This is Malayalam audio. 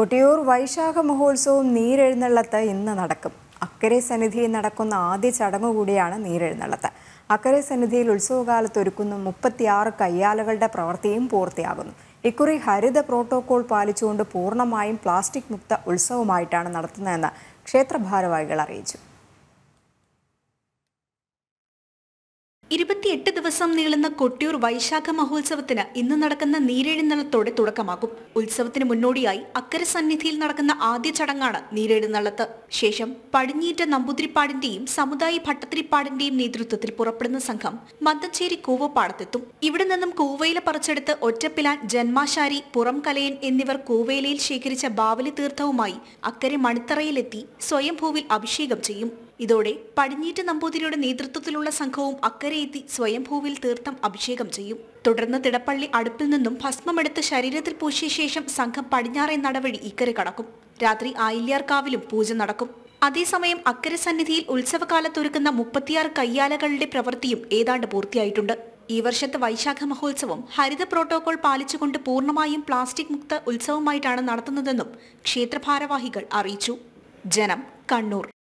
കൊട്ടിയൂർ വൈശാഖ മഹോത്സവം നീരെഴുന്നള്ളത്ത് ഇന്ന് നടക്കും അക്കരെ സന്നിധിയിൽ നടക്കുന്ന ആദ്യ ചടങ്ങ് കൂടിയാണ് നീരെഴുന്നള്ളത്ത് അക്കരെ സന്നിധിയിൽ ഉത്സവകാലത്ത് ഒരുക്കുന്ന മുപ്പത്തിയാറ് കയ്യാലകളുടെ പ്രവൃത്തിയും പൂർത്തിയാകുന്നു ഇക്കുറി ഹരിത പ്രോട്ടോകോൾ പാലിച്ചുകൊണ്ട് പൂർണ്ണമായും പ്ലാസ്റ്റിക് മുക്ത ഉത്സവമായിട്ടാണ് നടത്തുന്നതെന്ന് ക്ഷേത്രഭാരവാഹികൾ അറിയിച്ചു ഇരുപത്തിയെട്ട് ദിവസം നീളുന്ന കൊട്ടിയൂർ വൈശാഖ മഹോത്സവത്തിന് ഇന്ന് നടക്കുന്ന നീരെഴുന്നള്ളത്തോടെ തുടക്കമാകും ഉത്സവത്തിന് മുന്നോടിയായി അക്കരെ സന്നിധിയിൽ നടക്കുന്ന ആദ്യ ചടങ്ങാണ് നീരെഴുന്നള്ളത്ത് ശേഷം പടിഞ്ഞീറ്റ നമ്പൂതിരിപ്പാടിന്റെയും സമുദായി ഭട്ടത്തിരിപ്പാടിന്റെയും നേതൃത്വത്തിൽ പുറപ്പെടുന്ന സംഘം മന്തച്ചേരി കൂവപ്പാടത്തെത്തും ഇവിടെ നിന്നും കൂവയില പറിച്ചെടുത്ത് ഒറ്റപ്പിലാൻ ജന്മാശാരി പുറം കലയൻ എന്നിവർ കൂവയിലയിൽ ശേഖരിച്ച ബാവലി തീർത്ഥവുമായി അക്കരെ മണിത്തറയിലെത്തി സ്വയംഭൂവിൽ അഭിഷേകം ചെയ്യും ഇതോടെ പടിഞ്ഞീറ്റ നമ്പൂതിരിയുടെ നേതൃത്വത്തിലുള്ള സംഘവും അക്കരയെത്തി സ്വയംഭൂവിൽ തീർത്ഥം അഭിഷേകം ചെയ്യും തുടർന്ന് തിടപ്പള്ളി അടുപ്പിൽ നിന്നും ഭസ്മമെടുത്ത് ശരീരത്തിൽ പൂശിയ ശേഷം സംഘം പടിഞ്ഞാറേ നടവഴി ഇക്കരെ കടക്കും രാത്രി ആയില്യാർക്കാവിലും പൂജ നടക്കും അതേസമയം അക്കരെ സന്നിധിയിൽ ഒരുക്കുന്ന മുപ്പത്തിയാറ് കയ്യാലകളുടെ പ്രവൃത്തിയും ഏതാണ്ട് പൂർത്തിയായിട്ടുണ്ട് ഈ വർഷത്തെ വൈശാഖ മഹോത്സവം ഹരിത പ്രോട്ടോകോൾ പാലിച്ചുകൊണ്ട് പൂർണ്ണമായും പ്ലാസ്റ്റിക് മുക്ത ഉത്സവമായിട്ടാണ് നടത്തുന്നതെന്നും ക്ഷേത്രഭാരവാഹികൾ അറിയിച്ചു ജനം കണ്ണൂർ